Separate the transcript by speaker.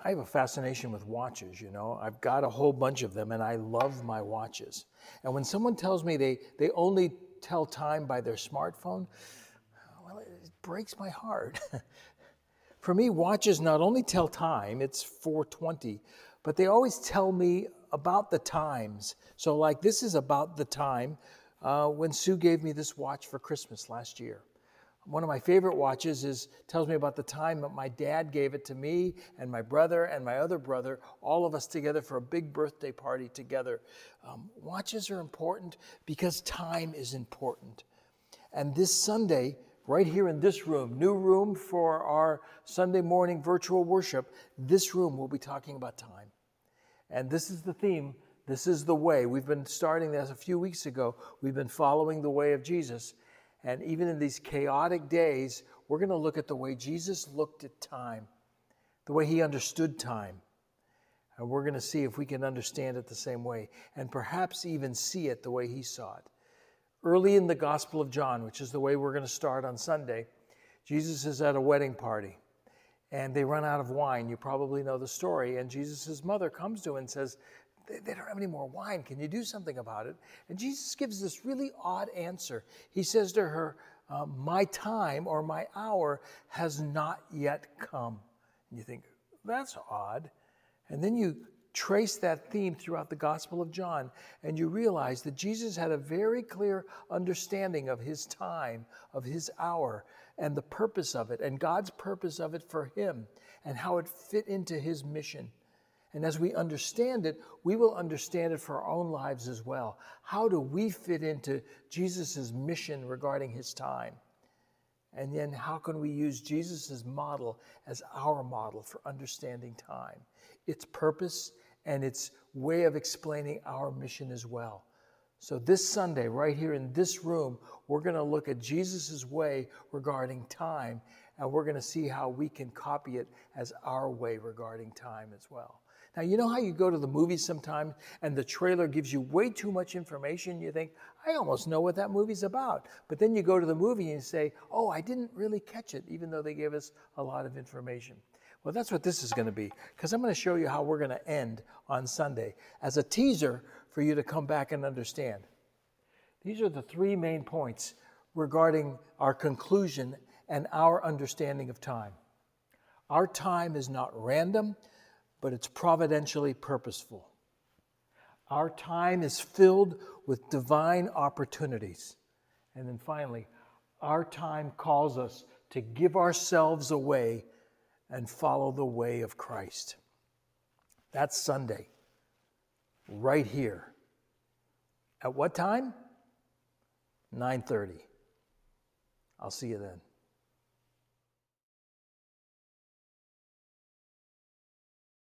Speaker 1: I have a fascination with watches, you know. I've got a whole bunch of them and I love my watches. And when someone tells me they, they only tell time by their smartphone, well, it breaks my heart. For me, watches not only tell time, it's 420, but they always tell me about the times. So, like, this is about the time uh, when Sue gave me this watch for Christmas last year one of my favorite watches is tells me about the time that my dad gave it to me and my brother and my other brother, all of us together for a big birthday party together. Um, watches are important because time is important. And this Sunday, right here in this room, new room for our Sunday morning virtual worship, this room will be talking about time. And this is the theme. This is the way. We've been starting this a few weeks ago. We've been following the way of Jesus. And even in these chaotic days, we're going to look at the way Jesus looked at time, the way he understood time. And we're going to see if we can understand it the same way and perhaps even see it the way he saw it. Early in the Gospel of John, which is the way we're going to start on Sunday, Jesus is at a wedding party and they run out of wine. You probably know the story. And Jesus' mother comes to him and says, they, they don't have any more wine. Can you do something about it? And Jesus gives this really odd answer. He says to her, uh, My time or my hour has not yet come. And you think, That's odd. And then you trace that theme throughout the Gospel of John, and you realize that Jesus had a very clear understanding of his time, of his hour, and the purpose of it, and God's purpose of it for him, and how it fit into his mission. And as we understand it, we will understand it for our own lives as well. How do we fit into Jesus' mission regarding his time? And then how can we use Jesus' model as our model for understanding time, its purpose, and its way of explaining our mission as well? So, this Sunday, right here in this room, we're going to look at Jesus' way regarding time, and we're going to see how we can copy it as our way regarding time as well. Now, you know how you go to the movies sometimes and the trailer gives you way too much information? You think, I almost know what that movie's about. But then you go to the movie and say, oh, I didn't really catch it, even though they gave us a lot of information. Well, that's what this is going to be, because I'm going to show you how we're going to end on Sunday as a teaser for you to come back and understand. These are the three main points regarding our conclusion and our understanding of time. Our time is not random but it's providentially purposeful. Our time is filled with divine opportunities. And then finally, our time calls us to give ourselves away and follow the way of Christ. That's Sunday, right here. At what time? 9:30. I'll see you then.